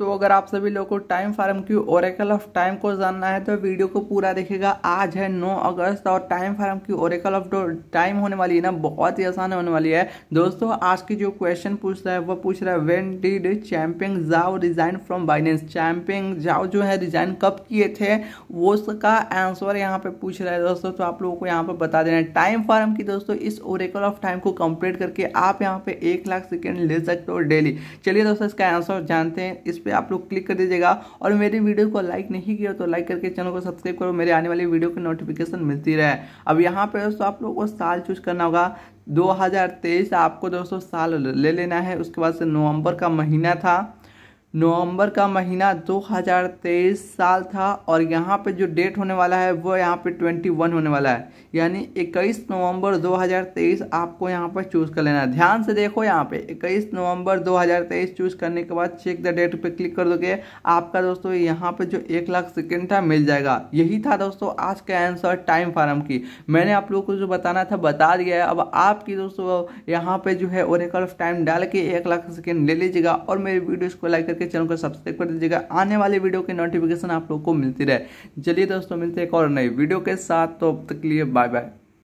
दोस्तों अगर आप सभी लोगों को टाइम फार्म की ओरेकल ऑफ टाइम को जानना है तो वीडियो को पूरा देखेगा आज है 9 अगस्त और टाइम फार्म की ओरेकल ऑफ टाइम होने वाली है ना बहुत ही आसान होने वाली है दोस्तों आज की जो क्वेश्चन पूछ रहा है वो पूछ रहा है when did Changpeng Zhao resign from Binance Changpeng Zhao जो है रिजाइन कब किए थे वो उसका आंसर यहाँ पे पूछ रहा है दोस्तों तो आप लोगों को यहाँ पर बता देना है टाइम फार्म की दोस्तों इस ओरेकल ऑफ टाइम को कंप्लीट करके आप यहाँ पे एक लाख सेकेंड ले सकते हो डेली चलिए दोस्तों इसका आंसर जानते हैं इस पर पर आप लोग क्लिक कर दीजिएगा और मेरे वीडियो को लाइक नहीं किया तो लाइक करके चैनल को सब्सक्राइब करो मेरे आने वाले वीडियो की नोटिफिकेशन मिलती रहे अब यहाँ पर दोस्तों आप लोग को साल चूज करना होगा 2023 आपको दोस्तों साल ले लेना है उसके बाद से नवंबर का महीना था नवंबर का महीना 2023 साल था और यहाँ पे जो डेट होने वाला है वो यहाँ पे 21 होने वाला है यानी 21 नवंबर 2023 आपको यहाँ पर चूज़ कर लेना है ध्यान से देखो यहाँ पे 21 नवंबर 2023 चूज़ करने के बाद चेक द डेट पे क्लिक कर दोगे आपका दोस्तों यहाँ पे जो एक लाख सेकेंड था मिल जाएगा यही था दोस्तों आज का आंसर टाइम फार्म की मैंने आप लोगों को जो बताना था बता दिया है अब आपकी दोस्तों यहाँ पर जो है और एक टाइम डाल के एक लाख सेकेंड ले लीजिएगा और मेरे वीडियोज़ को लाइक करके चैनल को सब्सक्राइब कर दीजिएगा आने वाले वीडियो की नोटिफिकेशन आप लोग को मिलती रहे चलिए दोस्तों मिलते हैं एक और नई वीडियो के साथ तो अब तक लिए बाय बाय